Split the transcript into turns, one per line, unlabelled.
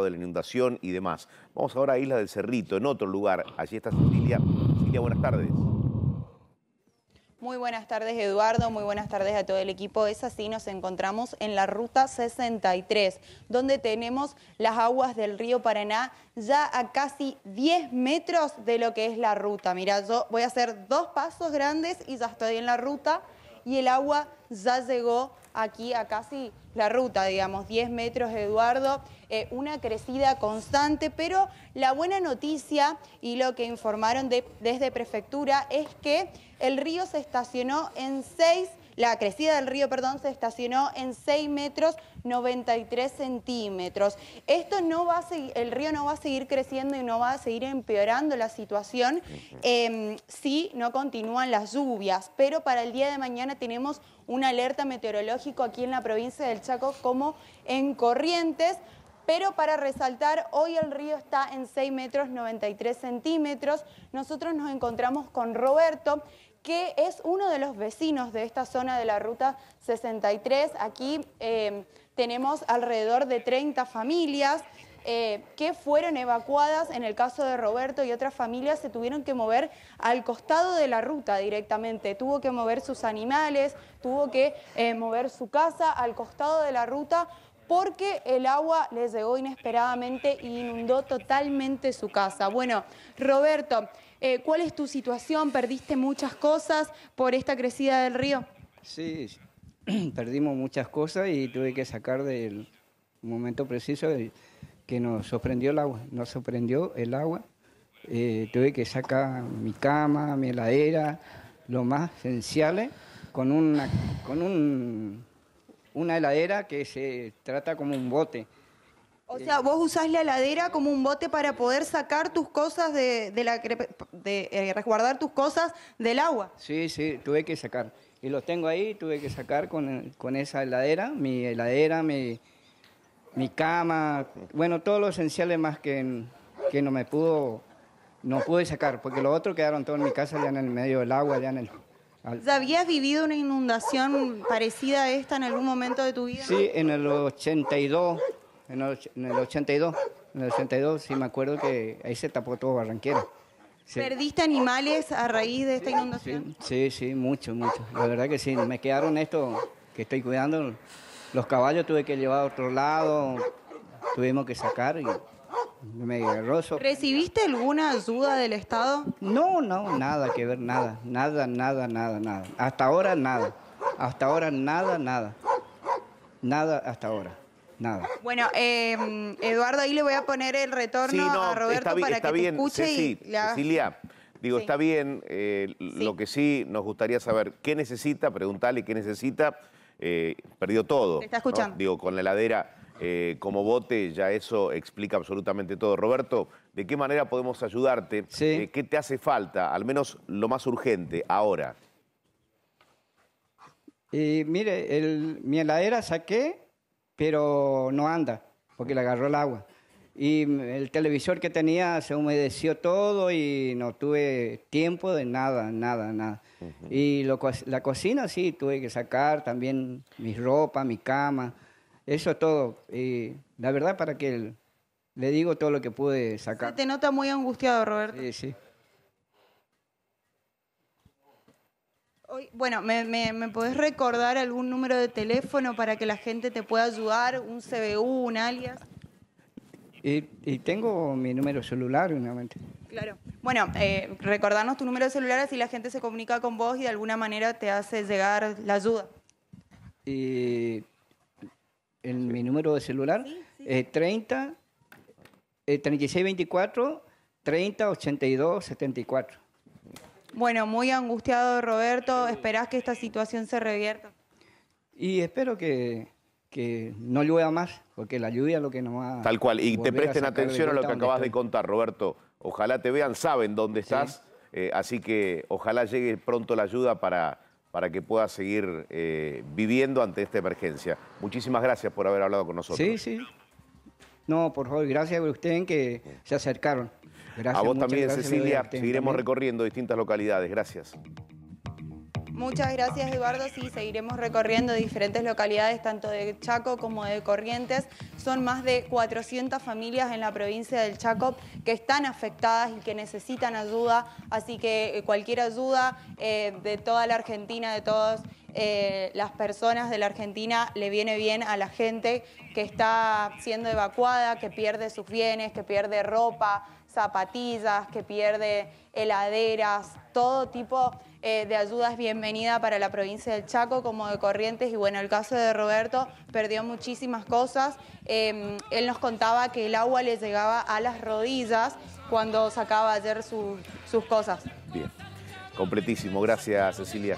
de la inundación y demás. Vamos ahora a Isla del Cerrito, en otro lugar. Allí está Cecilia. Cecilia, buenas tardes.
Muy buenas tardes Eduardo, muy buenas tardes a todo el equipo. Es así, nos encontramos en la ruta 63, donde tenemos las aguas del río Paraná ya a casi 10 metros de lo que es la ruta. Mira, yo voy a hacer dos pasos grandes y ya estoy en la ruta y el agua ya llegó aquí a casi la ruta, digamos, 10 metros, Eduardo, eh, una crecida constante, pero la buena noticia y lo que informaron desde Prefectura es que el río se estacionó en seis la crecida del río perdón, se estacionó en 6 metros 93 centímetros. Esto no va a seguir, el río no va a seguir creciendo y no va a seguir empeorando la situación em, si no continúan las lluvias, pero para el día de mañana tenemos una alerta meteorológica aquí en la provincia del Chaco como en Corrientes, pero para resaltar, hoy el río está en 6 metros 93 centímetros. Nosotros nos encontramos con Roberto, que es uno de los vecinos de esta zona de la Ruta 63. Aquí eh, tenemos alrededor de 30 familias. Eh, que fueron evacuadas, en el caso de Roberto y otras familias, se tuvieron que mover al costado de la ruta directamente. Tuvo que mover sus animales, tuvo que eh, mover su casa al costado de la ruta porque el agua les llegó inesperadamente e inundó totalmente su casa. Bueno, Roberto, eh, ¿cuál es tu situación? ¿Perdiste muchas cosas por esta crecida del río?
Sí, perdimos muchas cosas y tuve que sacar del momento preciso que nos sorprendió el agua. Nos sorprendió el agua. Eh, tuve que sacar mi cama, mi heladera, lo más esenciales, con, con un una heladera que se trata como un bote.
O sea, vos usás la heladera como un bote para poder sacar tus cosas de, la de, eh, resguardar tus cosas del agua.
Sí, sí, tuve que sacar. Y los tengo ahí, tuve que sacar con, esa heladera, mi heladera, mi, cama, bueno, todos los esenciales más que, que no me pudo, no pude sacar, porque los otros quedaron todos en mi casa ya en el medio del agua, ya en el
habías vivido una inundación parecida a esta en algún momento de tu vida?
Sí, en el 82, en el, 82, en el 82, sí me acuerdo que ahí se tapó todo Barranquera. ¿Perdiste
animales a raíz de esta inundación?
Sí, sí, mucho, mucho. La verdad que sí, me quedaron estos que estoy cuidando. Los caballos tuve que llevar a otro lado, tuvimos que sacar y
¿Recibiste alguna ayuda del Estado? No, no,
nada que ver, nada, nada, nada, nada, nada. Hasta ahora nada, hasta ahora nada, nada, nada hasta ahora. Nada.
Bueno, em, Eduardo, ahí le voy a poner el retorno a Roberto para que te escuche Cecilia,
digo, está bien, eh, lo que sí nos gustaría saber, ¿qué necesita? Preguntarle qué necesita. Eh, perdió todo. Te está escuchando. Digo, con la heladera eh, como bote, ya eso explica absolutamente todo. Roberto, ¿de qué manera podemos ayudarte? Eh, ¿Qué te hace falta? Al menos lo más urgente, ahora.
Y mire, el, mi heladera saqué, pero no anda, porque le agarró el agua. Y el televisor que tenía se humedeció todo y no tuve tiempo de nada, nada, nada. Y la cocina sí, tuve que sacar también mi ropa, mi cama. Eso todo. Y la verdad, para que le digo todo lo que pude sacar. Se
te nota muy angustiado, Roberto. Sí, sí. bueno, ¿me, podés recordar algún número de teléfono para que la gente te pueda ayudar? ¿Un CBU, un alias?
Y, tengo mi número celular, obviamente.
Claro. Bueno, eh, recordarnos tu número de celular así la gente se comunica con vos y de alguna manera te hace llegar la ayuda.
Y en mi número de celular, es 30 36 24 74.
Bueno, muy angustiado Roberto, ¿esperás que esta situación se revierta?
Y espero que, no llueva más, porque la lluvia es lo que nos va Tal cual, y te presten atención a lo que acabas de
contar, Roberto. Ojalá te vean, saben dónde estás, eh, así que ojalá llegue pronto la ayuda para para que pueda seguir eh, viviendo ante esta emergencia. Muchísimas gracias por haber hablado con nosotros. Sí, sí.
No, por favor, gracias a ustedes que se acercaron. Gracias, a vos también, Cecilia. Seguiremos
recorriendo distintas localidades. Gracias.
Muchas gracias Eduardo, sí, seguiremos recorriendo diferentes localidades, tanto de Chaco como de Corrientes. Son más de 400 familias en la provincia del Chaco que están afectadas y que necesitan ayuda, así que eh, cualquier ayuda eh, de toda la Argentina, de todos eh, las personas de la Argentina le viene bien a la gente que está siendo evacuada, que pierde sus bienes, que pierde ropa, zapatillas, que pierde heladeras, todo tipo eh, de ayudas es bienvenida para la provincia del Chaco como de Corrientes y bueno, el caso de Roberto perdió muchísimas cosas. Em, él nos contaba que el agua le llegaba a las rodillas cuando sacaba ayer sus cosas.
Bien, completísimo, gracias Cecilia.